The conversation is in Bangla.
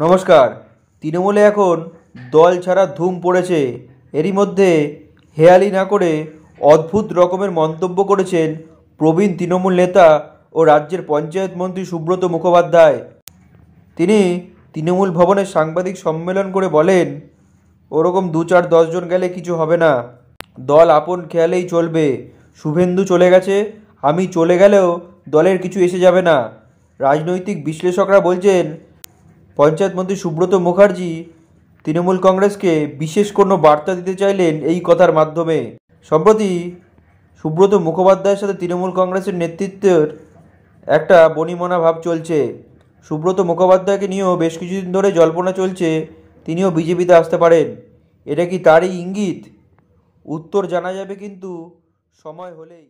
নমস্কার তৃণমূলে এখন দল ছাড়া ধুম পড়েছে এরই মধ্যে হেয়ালি না করে অদ্ভুত রকমের মন্তব্য করেছেন প্রবীণ তৃণমূল নেতা ও রাজ্যের পঞ্চায়েত মন্ত্রী সুব্রত মুখোপাধ্যায় তিনি তৃণমূল ভবনে সাংবাদিক সম্মেলন করে বলেন ওরকম দু চার দশজন গেলে কিছু হবে না দল আপন খেয়ালেই চলবে শুভেন্দু চলে গেছে আমি চলে গেলেও দলের কিছু এসে যাবে না রাজনৈতিক বিশ্লেষকরা বলছেন পঞ্চায়েত মন্ত্রী সুব্রত মুখার্জি তৃণমূল কংগ্রেসকে বিশেষ কোনো বার্তা দিতে চাইলেন এই কথার মাধ্যমে সম্প্রতি সুব্রত মুখোপাধ্যায়ের সাথে তৃণমূল কংগ্রেসের নেতৃত্বের একটা বনিমনা ভাব চলছে সুব্রত মুখোপাধ্যায়কে নিয়েও বেশ কিছুদিন ধরে জল্পনা চলছে তিনিও বিজেপিতে আসতে পারেন এটা কি তারই ইঙ্গিত উত্তর জানা যাবে কিন্তু সময় হলেই